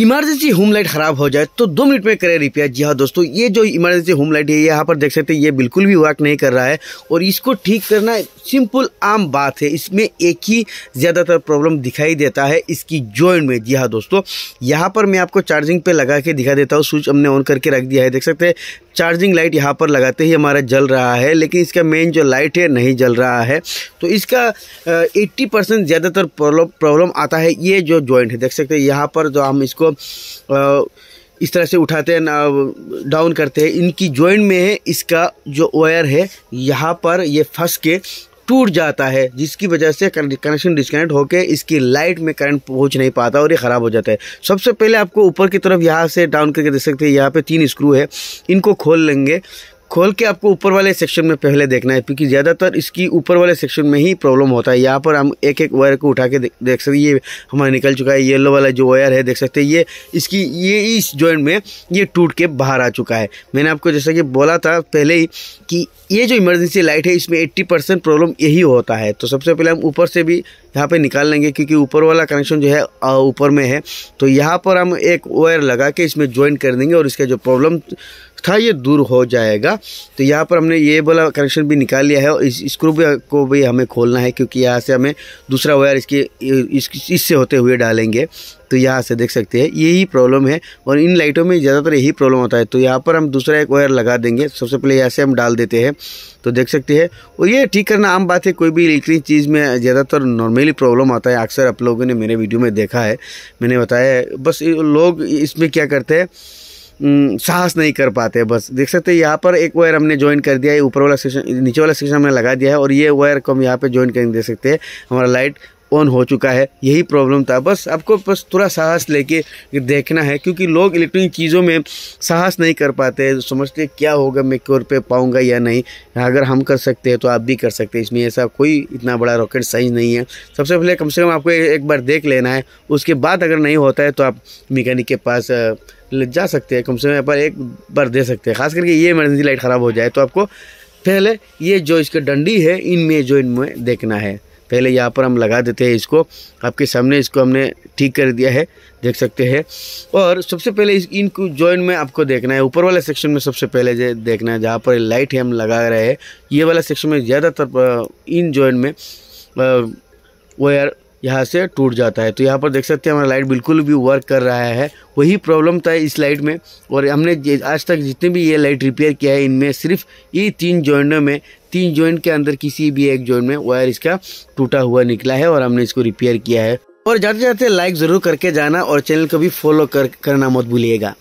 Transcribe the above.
emergency home light खराब हो जाए तो दो मिनट में करें रिपेयर जी हाँ दोस्तों ये जो इमरजेंसी होम लाइट है यहाँ पर देख सकते हैं ये बिल्कुल भी वर्क नहीं कर रहा है और इसको ठीक करना सिंपल आम बात है इसमें एक ही ज़्यादातर प्रॉब्लम दिखाई देता है इसकी जॉइंट में जी हाँ दोस्तों यहाँ पर मैं आपको चार्जिंग पे लगा के दिखा देता हूँ स्विच हमने ऑन करके रख दिया है देख सकते हैं चार्जिंग लाइट यहाँ पर लगाते ही हमारा जल रहा है लेकिन इसका मेन जो लाइट है नहीं जल रहा है तो इसका एट्टी ज़्यादातर प्रॉब्लम आता है ये जो जॉइंट है देख सकते हैं यहाँ पर जो हम इसको इस तरह से उठाते हैं डाउन करते हैं इनकी जॉइंट में है इसका जो वायर है यहाँ पर ये फंस के टूट जाता है जिसकी वजह से कनेक्शन डिस्कनेक्ट होकर इसकी लाइट में करंट पहुंच नहीं पाता और ये ख़राब हो जाता है सबसे पहले आपको ऊपर की तरफ यहाँ से डाउन करके देख सकते हैं यहाँ पे तीन स्क्रू है इनको खोल लेंगे खोल के आपको ऊपर वाले सेक्शन में पहले देखना है क्योंकि ज़्यादातर इसकी ऊपर वाले सेक्शन में ही प्रॉब्लम होता है यहाँ पर हम एक एक वायर को उठा के देख, देख सकते ये हमारा निकल चुका है येलो वाला जो वायर है देख सकते हैं ये इसकी ये इस जॉइंट में ये टूट के बाहर आ चुका है मैंने आपको जैसा कि बोला था पहले ही कि ये जो इमरजेंसी लाइट है इसमें एट्टी प्रॉब्लम यही होता है तो सबसे पहले हम ऊपर से भी यहाँ पर निकाल लेंगे क्योंकि ऊपर वाला कनेक्शन जो है ऊपर में है तो यहाँ पर हम एक वायर लगा के इसमें ज्वाइन कर देंगे और इसका जो प्रॉब्लम था ये दूर हो जाएगा तो यहाँ पर हमने ये वाला कनेक्शन भी निकाल लिया है और इस स्क्रू को भी हमें खोलना है क्योंकि यहाँ से हमें दूसरा वायर इसके इससे इस होते हुए डालेंगे तो यहाँ से देख सकते हैं यही प्रॉब्लम है और इन लाइटों में ज़्यादातर यही प्रॉब्लम होता है तो यहाँ पर हम दूसरा एक वायर लगा देंगे सबसे पहले यहाँ से हम डाल देते हैं तो देख सकते हैं और ये ठीक करना आम बात है कोई भी इलेक्ट्रिक चीज़ में ज़्यादातर नॉर्मली प्रॉब्लम आता है अक्सर आप लोगों ने मेरे वीडियो में देखा है मैंने बताया बस लोग इसमें क्या करते हैं हम्म, साहस नहीं कर पाते बस देख सकते हैं यहाँ पर एक वायर हमने ज्वाइन कर दिया है ऊपर वाला सेक्शन नीचे वाला सेक्शन हमने लगा दिया है और ये वायर को हम यहाँ पर ज्वाइन करके दे सकते हैं हमारा लाइट ऑन हो चुका है यही प्रॉब्लम था बस आपको बस थोड़ा साहस लेके देखना है क्योंकि लोग इलेक्ट्रॉनिक चीज़ों में साहस नहीं कर पाते समझते क्या होगा मैं क्योर पे पाऊँगा या नहीं अगर हम कर सकते हैं तो आप भी कर सकते हैं इसमें ऐसा कोई इतना बड़ा रॉकेट साइंस नहीं है सबसे पहले कम से कम आपको एक बार देख लेना है उसके बाद अगर नहीं होता है तो आप मैकेनिक के पास जा सकते हैं कम से कम यहाँ पर एक बार दे सकते हैं खास करके ये इमरजेंसी लाइट ख़राब हो जाए तो आपको पहले ये जो इसके डंडी है इनमें जो इनमें देखना है पहले यहाँ पर हम लगा देते हैं इसको आपके सामने इसको हमने ठीक कर दिया है देख सकते हैं और सबसे पहले इस इन जॉइन में आपको देखना है ऊपर वाले सेक्शन में सबसे पहले जो देखना है जहाँ पर लाइट है हम लगा रहे हैं ये वाला सेक्शन में ज़्यादातर इन जॉइन में वायर यहाँ से टूट जाता है तो यहाँ पर देख सकते हैं हमारा लाइट बिल्कुल भी वर्क कर रहा है वही प्रॉब्लम था इस लाइट में और हमने आज तक जितने भी ये लाइट रिपेयर किया है इनमें सिर्फ ये तीन जॉइंटों में तीन जॉइंट के अंदर किसी भी एक जॉइंट में वायर इसका टूटा हुआ निकला है और हमने इसको रिपेयर किया है और जाते जाते लाइक ज़रूर करके जाना और चैनल को भी फॉलो कर, करना मत भूलिएगा